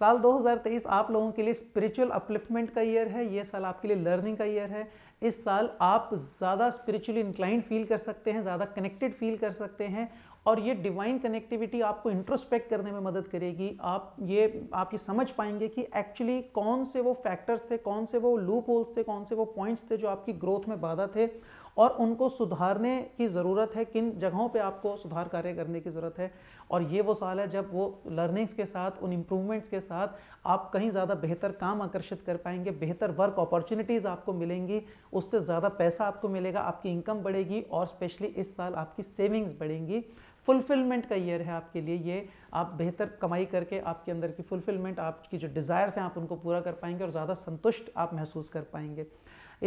साल 2023 आप लोगों के लिए स्पिरिचुअल अपलिफ्टमेंट का ईयर है ये साल आपके लिए लर्निंग का ईयर है इस साल आप ज़्यादा स्पिरिचुअली इंक्लाइंड फील कर सकते हैं ज़्यादा कनेक्टेड फील कर सकते हैं और ये डिवाइन कनेक्टिविटी आपको इंट्रोस्पेक्ट करने में मदद करेगी आप ये आप ये समझ पाएंगे कि एक्चुअली कौन से वो फैक्टर्स थे कौन से वो लूप होल्स थे कौन से वो पॉइंट्स थे जो आपकी ग्रोथ में बाधा थे और उनको सुधारने की ज़रूरत है किन जगहों पे आपको सुधार कार्य करने की ज़रूरत है और ये वो साल है जब वो लर्निंग्स के साथ उन इम्प्रूवमेंट्स के साथ आप कहीं ज़्यादा बेहतर काम आकर्षित कर पाएंगे बेहतर वर्क अपॉर्चुनिटीज़ आपको मिलेंगी उससे ज़्यादा पैसा आपको मिलेगा आपकी इनकम बढ़ेगी और स्पेशली इस साल आपकी सेविंग्स बढ़ेंगी फुलफिलमेंट का ईयर है आपके लिए ये आप बेहतर कमाई करके आपके अंदर की फुलफिलमेंट आपकी जो डिज़ायर्स हैं आप उनको पूरा कर पाएंगे और ज़्यादा संतुष्ट आप महसूस कर पाएंगे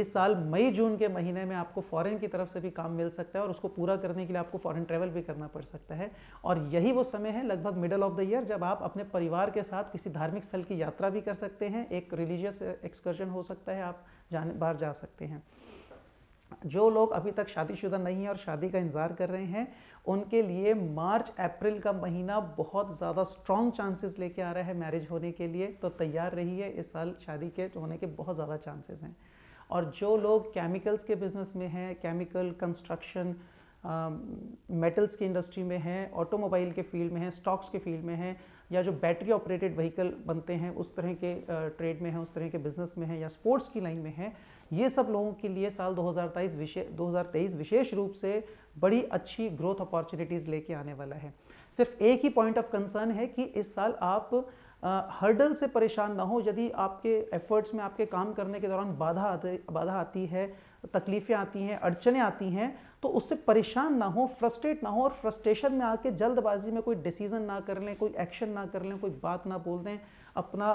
इस साल मई जून के महीने में आपको फॉरेन की तरफ से भी काम मिल सकता है और उसको पूरा करने के लिए आपको फॉरेन ट्रैवल भी करना पड़ सकता है और यही वो समय है लगभग मिडल ऑफ द ईयर जब आप अपने परिवार के साथ किसी धार्मिक स्थल की यात्रा भी कर सकते हैं एक रिलीजियस एक्सकर्शन हो सकता है आप जाने बाहर जा सकते हैं जो लोग अभी तक शादीशुदा नहीं हैं और शादी का इंतज़ार कर रहे हैं उनके लिए मार्च अप्रैल का महीना बहुत ज़्यादा स्ट्रॉन्ग चांसेस लेके आ रहा है मैरिज होने के लिए तो तैयार रहिए इस साल शादी के होने के बहुत ज़्यादा चांसेस हैं और जो लोग केमिकल्स के बिज़नेस में हैं केमिकल कंस्ट्रक्शन मेटल्स की इंडस्ट्री में हैं ऑटोमोबाइल के फील्ड में हैं स्टॉक्स के फील्ड में हैं या जो बैटरी ऑपरेटेड व्हीकल बनते हैं उस तरह के ट्रेड uh, में हैं उस तरह के बिज़नेस में हैं या स्पोर्ट्स की लाइन में हैं ये सब लोगों के लिए साल 2023 विशेष 2023 विशेष रूप से बड़ी अच्छी ग्रोथ अपॉर्चुनिटीज़ लेके आने वाला है सिर्फ एक ही पॉइंट ऑफ कंसर्न है कि इस साल आप हर्डल से परेशान ना हो यदि आपके एफर्ट्स में आपके काम करने के दौरान बाधा आते बाधा आती है तकलीफ़ें आती हैं अड़चने आती हैं तो उससे परेशान ना हो फ्रस्ट्रेट ना हो और फ्रस्ट्रेशन में आके जल्दबाजी में कोई डिसीज़न ना कर लें कोई एक्शन ना कर लें कोई बात ना बोल दें अपना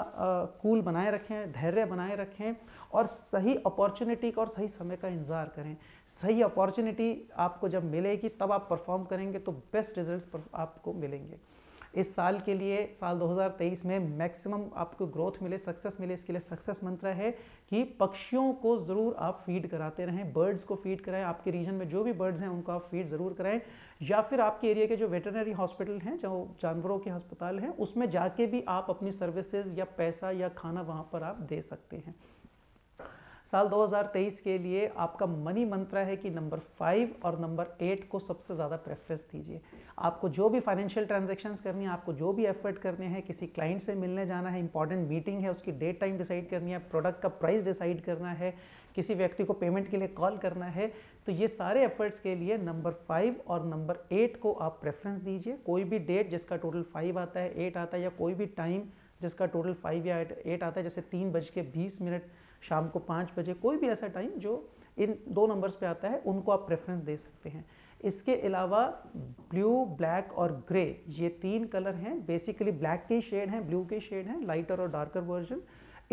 कूल बनाए रखें धैर्य बनाए रखें और सही अपॉर्चुनिटी का और सही समय का इंतज़ार करें सही अपॉर्चुनिटी आपको जब मिलेगी तब आप परफॉर्म करेंगे तो बेस्ट रिजल्ट आपको मिलेंगे इस साल के लिए साल 2023 में मैक्सिमम आपको ग्रोथ मिले सक्सेस मिले इसके लिए सक्सेस मंत्र है कि पक्षियों को ज़रूर आप फीड कराते रहें बर्ड्स को फीड कराएं आपके रीजन में जो भी बर्ड्स हैं उनको आप फीड ज़रूर कराएं या फिर आपके एरिया के जो वेटनरी हॉस्पिटल हैं जो जानवरों के अस्पताल हैं उसमें जाके भी आप अपनी सर्विसेज या पैसा या खाना वहाँ पर आप दे सकते हैं साल 2023 के लिए आपका मनी मंत्रा है कि नंबर फाइव और नंबर एट को सबसे ज़्यादा प्रेफरेंस दीजिए आपको जो भी फाइनेंशियल ट्रांजेक्शन्स करनी है आपको जो भी एफर्ट करने हैं किसी क्लाइंट से मिलने जाना है इंपॉर्टेंट मीटिंग है उसकी डेट टाइम डिसाइड करनी है प्रोडक्ट का प्राइस डिसाइड करना है किसी व्यक्ति को पेमेंट के लिए कॉल करना है तो ये सारे एफर्ट्स के लिए नंबर फाइव और नंबर एट को आप प्रेफरेंस दीजिए कोई भी डेट जिसका टोटल फाइव आता है एट आता है या कोई भी टाइम जिसका टोटल फाइव या एट एट आता है जैसे तीन बज के बीस मिनट शाम को पाँच बजे कोई भी ऐसा टाइम जो इन दो नंबर्स पे आता है उनको आप प्रेफरेंस दे सकते हैं इसके अलावा ब्लू ब्लैक और ग्रे ये तीन कलर हैं बेसिकली ब्लैक के शेड हैं ब्लू के शेड हैं लाइटर और डार्कर वर्जन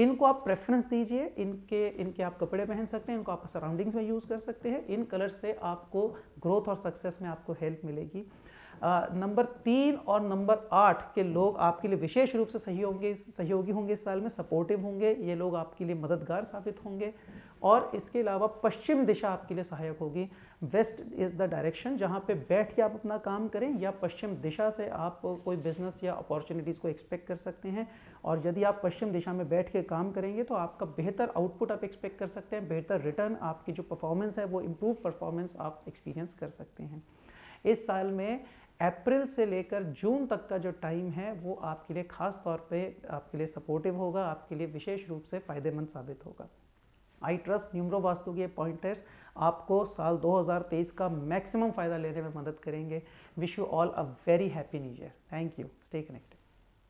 इनको आप प्रेफरेंस दीजिए इनके इनके आप कपड़े पहन सकते हैं इनको आप सराउंडिंग्स में यूज़ कर सकते हैं इन कलर से आपको ग्रोथ और सक्सेस में आपको हेल्प मिलेगी नंबर तीन और नंबर आठ के लोग आपके लिए विशेष रूप से होंगे सहयोगी होंगे इस साल में सपोर्टिव होंगे ये लोग आपके लिए मददगार साबित होंगे और इसके अलावा पश्चिम दिशा आपके लिए सहायक होगी वेस्ट इज़ द डायरेक्शन जहाँ पे बैठ के आप अपना काम करें या पश्चिम दिशा से आप कोई बिजनेस या अपॉर्चुनिटीज़ को एक्सपेक्ट कर सकते हैं और यदि आप पश्चिम दिशा में बैठ के काम करेंगे तो आपका बेहतर आउटपुट आप एक्सपेक्ट कर सकते हैं बेहतर रिटर्न आपकी जो परफॉर्मेंस है वो इम्प्रूव परफॉर्मेंस आप एक्सपीरियंस कर सकते हैं इस साल में अप्रैल से लेकर जून तक का जो टाइम है वो आपके लिए खास तौर पे आपके लिए सपोर्टिव होगा आपके लिए विशेष रूप से फ़ायदेमंद साबित होगा आई ट्रस्ट न्यूमरो वास्तु के पॉइंटर्स आपको साल 2023 का मैक्सिमम फ़ायदा लेने में मदद करेंगे wish you all a very happy new year thank you stay connected